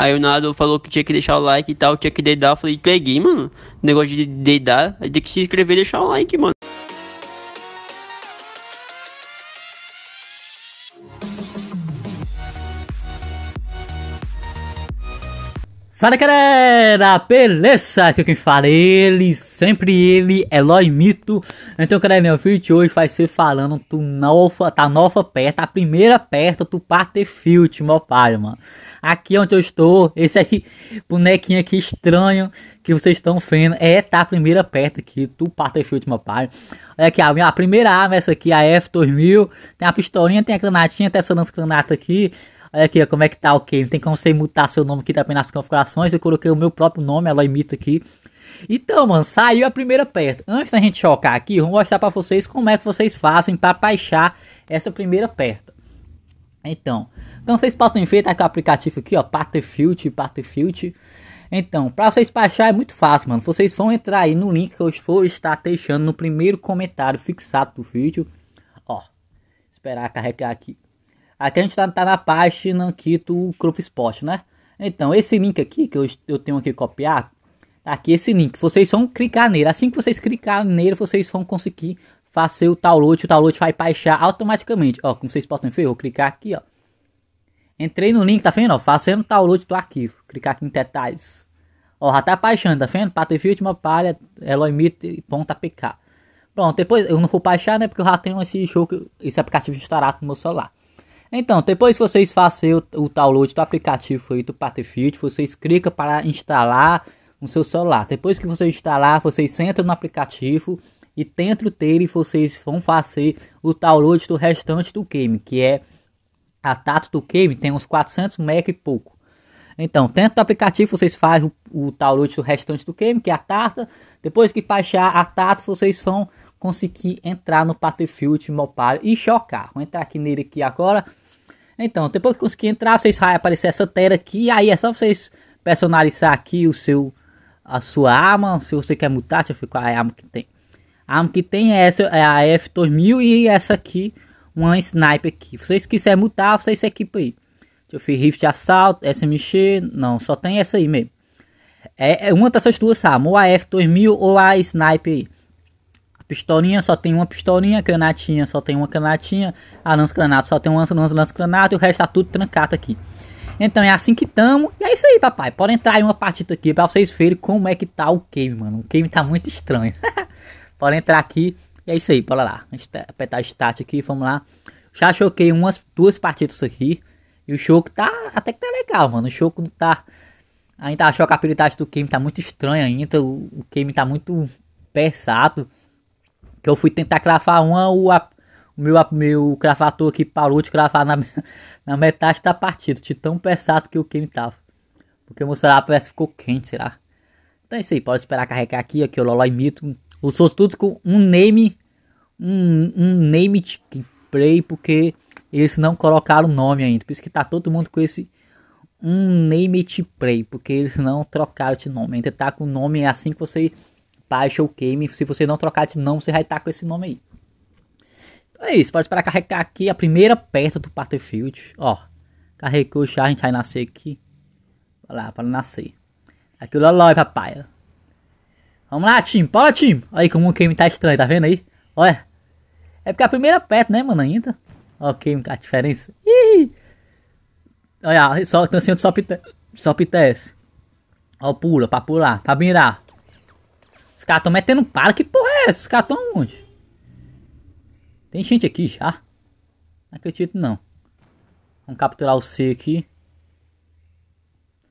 Aí o Nado falou que tinha que deixar o like e tal, tinha que dedar. Eu falei, peguei, mano. Negócio de dedar, tem que se inscrever e deixar o like, mano. Fala galera, beleza? Aqui é quem fala é ele, sempre ele, Eloy Mito. Então, cara, meu vídeo hoje vai ser falando do nova, tá nova perto, a primeira perto do Battlefield, meu pai, mano. Aqui onde eu estou, esse aí, bonequinho aqui estranho que vocês estão vendo, é tá a primeira perto aqui do Battlefield, meu pai. Olha aqui, a minha primeira arma, é essa aqui, a F2000, tem a pistolinha, tem a granatinha, tem essa lança-granata aqui. Olha aqui, ó, como é que tá o okay. Não tem como você mutar seu nome aqui também tá nas configurações. Eu coloquei o meu próprio nome, ela imita aqui. Então, mano, saiu a primeira peça. Antes da gente chocar aqui, eu vou mostrar para vocês como é que vocês fazem para baixar essa primeira peça. Então, então vocês podem ver, tá aqui o aplicativo aqui, ó, Paterfield, Paterfield. Então, para vocês baixar é muito fácil, mano. Vocês vão entrar aí no link que eu vou estar deixando no primeiro comentário fixado do vídeo. Ó, esperar carregar aqui. Aqui a gente tá, tá na página aqui do Grupo Esporte, né? Então, esse link aqui que eu, eu tenho aqui copiar, tá aqui esse link. Vocês vão clicar nele. Assim que vocês clicarem nele, vocês vão conseguir fazer o download. O download vai baixar automaticamente. Ó, como vocês podem ver, eu vou clicar aqui, ó. Entrei no link, tá vendo? Ó, fazendo download do arquivo. Clicar aqui em detalhes. Ó, já tá baixando, tá vendo? Patrifield, uma palha, eloymit.apk. Pronto, depois eu não vou baixar, né? Porque eu já tenho esse jogo, esse aplicativo instalado no meu celular. Então, depois que vocês fazem o, o download do aplicativo aí do Patifit, vocês clicam para instalar no seu celular. Depois que você instalar, vocês entram no aplicativo e dentro dele vocês vão fazer o download do restante do game, que é a data do game tem uns 400 MB e pouco. Então, dentro do aplicativo vocês fazem o, o download do restante do game, que é a tarta. Depois que baixar a tarta, vocês vão conseguir entrar no Battlefield Mobile e chocar. Vou entrar aqui nele aqui agora. Então, depois que conseguir entrar, vocês vai aparecer essa tela aqui. Aí é só vocês personalizar aqui o seu a sua arma, se você quer mutar, deixa eu ver qual é a arma que tem. A arma que tem é essa, é a F2000 e essa aqui, uma sniper aqui. Se vocês quiserem mutar, vocês equipa aí. Deixa eu ver, Rift Assalto, SMG, não, só tem essa aí mesmo. É, é uma dessas duas armas, ou a F2000 ou a sniper aí pistolinha só tem uma pistolinha, granatinha só tem uma granatinha, a lança granato só tem um lança granato e o resto tá tudo trancado aqui. Então é assim que tamo. E é isso aí, papai. Pode entrar em uma partida aqui pra vocês verem como é que tá o game, mano. O game tá muito estranho. Pode entrar aqui. E é isso aí, bora lá. Apertar start aqui, vamos lá. Já choquei umas duas partidas aqui. E o choco tá. Até que tá legal, mano. O choco não tá. Ainda a chocabilidade do game tá muito estranha ainda. O, o game tá muito pesado. Que eu fui tentar crafar uma, o, a, o meu, meu crafator aqui parou de crafar na, na metade da partida, de tão pesado que o game tava. Porque mostrar a peça parece ficou quente, será? Então é isso aí, pode esperar carregar aqui, aqui o Loló mito Os outros tudo com um name, um, um name de play, porque eles não colocaram o nome ainda. Por isso que tá todo mundo com esse um name play, porque eles não trocaram de nome. Ainda tá com o nome assim que você baixa o game. Se você não trocar de nome, você vai estar com esse nome aí. Então é isso, pode esperar carregar aqui a primeira peça do Battlefield. Ó, carregou já, a gente vai nascer aqui. Olha lá, para nascer. Aqui o Lolói, papai. Vamos lá, time. Bora, time. Olha aí como o game tá estranho, tá vendo aí? Olha. É porque a primeira perto, né, mano, ainda. Ó, o game, a diferença. Ih! Olha, só, tô assim, só, pita, só pitece. Ó, pula, pra pular, pra mirar. Os caras estão metendo pala. Que porra é essa? Os caras estão onde? Tem gente aqui já? Não acredito não. Vamos capturar o C aqui.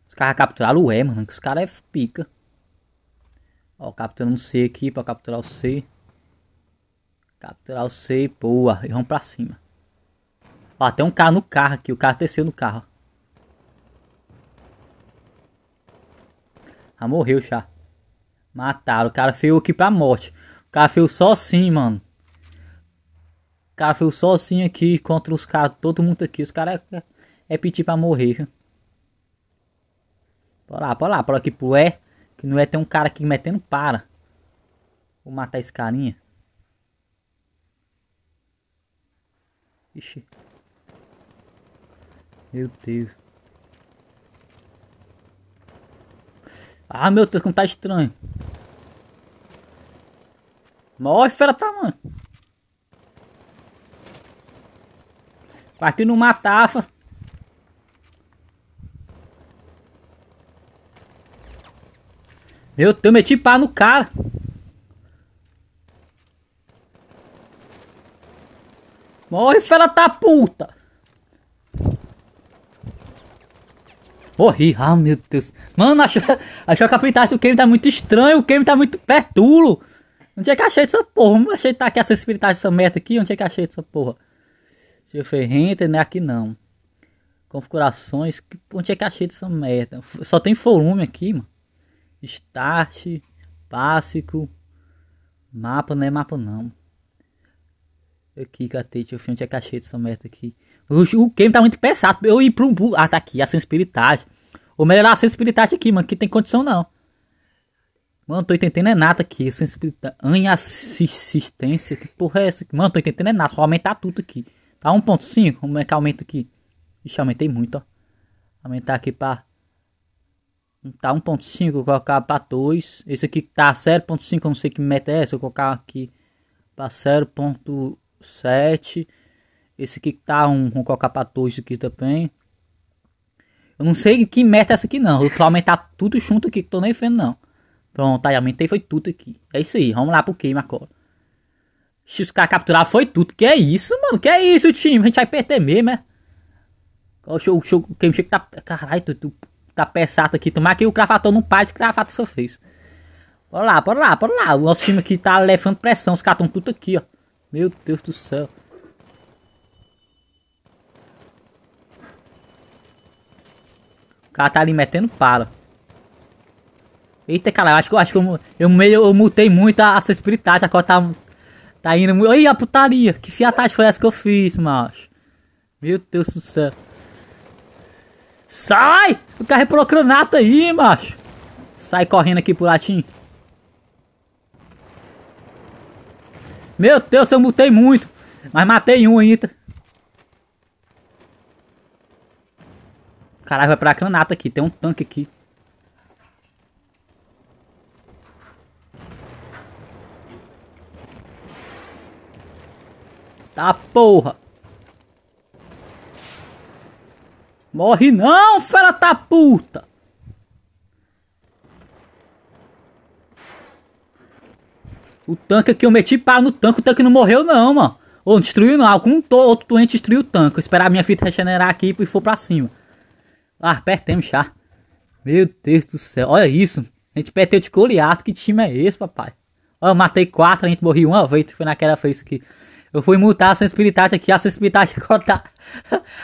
Os caras capturaram o E, mano. Que os caras é pica. Ó, capturando um C aqui pra capturar o C. Capturar o C, boa. E vamos pra cima. Ó, tem um cara no carro aqui. O cara desceu no carro. Ah, morreu já. Mataram. O cara feio aqui pra morte. O cara só sozinho, mano. O cara só sozinho aqui contra os caras. Todo mundo aqui. Os caras é, é pedir pra morrer. Bora lá, bora lá. Bora aqui pro E. Que não é ter um cara aqui metendo para. Vou matar esse carinha. Ixi. Meu Deus. Ah, meu Deus, como tá estranho. Morre, fera tá, mano. Partiu no matafa. matava. Meu Deus, meti pá no cara. Morre, fera tá puta. Morri, ah meu Deus. Mano, achou, acho que a pintada do game tá muito estranho. O game tá muito perturbo. Onde é que achei essa porra? Onde é que tá aqui acessibilidade dessa meta aqui? Onde é que achei essa porra? Deixa eu ver, né? Aqui não. Configurações. Onde é que achei dessa merda? Só tem volume aqui, mano. Start. Básico. Mapa, não é mapa não. Aqui, catei, deixa eu ver onde é que achei dessa merda aqui. O, o game tá muito pesado. Eu ir pra um... Ah, tá aqui, a sensibilidade. Ou melhorar a sensibilidade aqui, mano. Que tem condição não. Mano, tô entendendo é nada aqui. Sensibilidade. Inassistência. Que porra é essa? Mano, tô entendendo é nada. Vou aumentar tudo aqui. Tá 1.5? Como é que aumenta aqui? Ixi, aumentei muito, ó. Aumentar aqui pra... Tá 1.5, colocar pra 2. Esse aqui tá 0.5, eu não sei que meta é essa. Vou colocar aqui pra 0.7. Esse aqui tá 1, vou colocar pra 2 aqui também. Eu não sei que meta é essa aqui não. Eu vou aumentar tudo junto aqui, que tô nem vendo não. Pronto, aí aumentei, foi tudo aqui. É isso aí, vamos lá pro queima agora. Se os caras capturar, foi tudo. Que é isso, mano? Que é isso, time? A gente vai perder mesmo, é? O show, o show, quem que tá. Caralho, tu, tu tá pesado aqui. Tomar que o Cravatou não parte, o Cravato só fez. Bora lá, bora lá, bora lá. O nosso time aqui tá levando pressão. Os caras tão tudo aqui, ó. Meu Deus do céu. O cara tá ali metendo para. Eita, cara, eu acho que eu, acho que eu, eu meio eu mutei muito a, a sensibilidade, a qual tá, tá indo muito. Oi, a putaria! Que fiatagem foi essa que eu fiz, macho? Meu Deus do céu. Sai! O carro é cronata aí, macho! Sai correndo aqui pro latim. Meu Deus, eu mutei muito. Mas matei um ainda. Caralho, vai pra cronata aqui. Tem um tanque aqui. A tá, porra! Morre não, fera tá puta! O tanque aqui, eu meti para no tanque, o tanque não morreu não, mano. Ou destruiu não, algum outro doente destruiu o tanque. esperar a minha fita regenerar aqui e for pra cima. Ah, perdemos já. Meu Deus do céu, olha isso. A gente perdeu de Goliath, que time é esse, papai? Olha, eu matei quatro, a gente morreu uma vez, foi naquela vez que... Eu fui multar a sensibilidade aqui, a sensibilidade agora tá.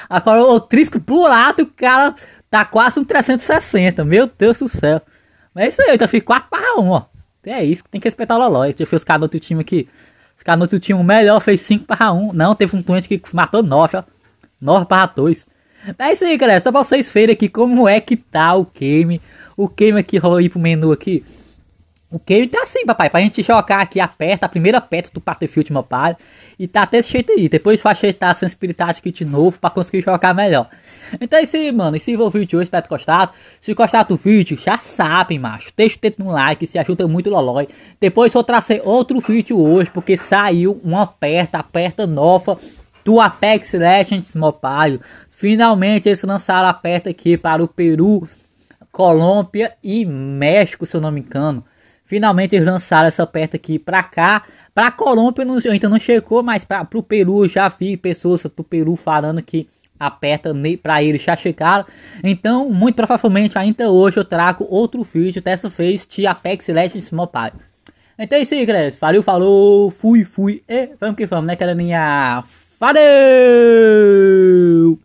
Agora o trisco pro lado, cara, tá quase um 360. Meu Deus do céu. Mas é isso aí, eu já fiz 4 para 1, ó. É isso que tem que respeitar o Loló. Eu já fiz os caras do outro time aqui. Os caras do outro time, o melhor fez 5 para 1. Não, teve um cliente que matou 9, ó. 9 para 2. É isso aí, galera. Só pra vocês verem aqui como é que tá o game. O game aqui, rolou aí pro menu aqui. O Cave tá assim, papai, pra gente jogar aqui a perta, a primeira perta do Battlefield Mobile. E tá até esse jeito aí. Depois vai ajeitar a sensibilidade aqui de novo pra conseguir jogar melhor. Então é isso aí, mano. Esse foi o vídeo de hoje, espero gostado. Se gostar do vídeo, já sabe, macho. Deixa o dedo no like, se ajuda muito loloi. Lolói. Depois vou trazer outro vídeo hoje, porque saiu uma perta, a nova do Apex Legends Mobile. Finalmente eles lançaram a perta aqui para o Peru, Colômbia e México, se eu não me engano. Finalmente eles lançaram essa oferta aqui para cá. Para Colômbia não, ainda não chegou, mas para o Peru já vi pessoas do Peru falando que aperta para eles já chegaram. Então, muito provavelmente ainda hoje eu trago outro vídeo dessa vez de Apex Legends Mobile. Então é isso aí, galera. Valeu, falou, fui, fui e vamos que vamos, né, galerinha? Valeu!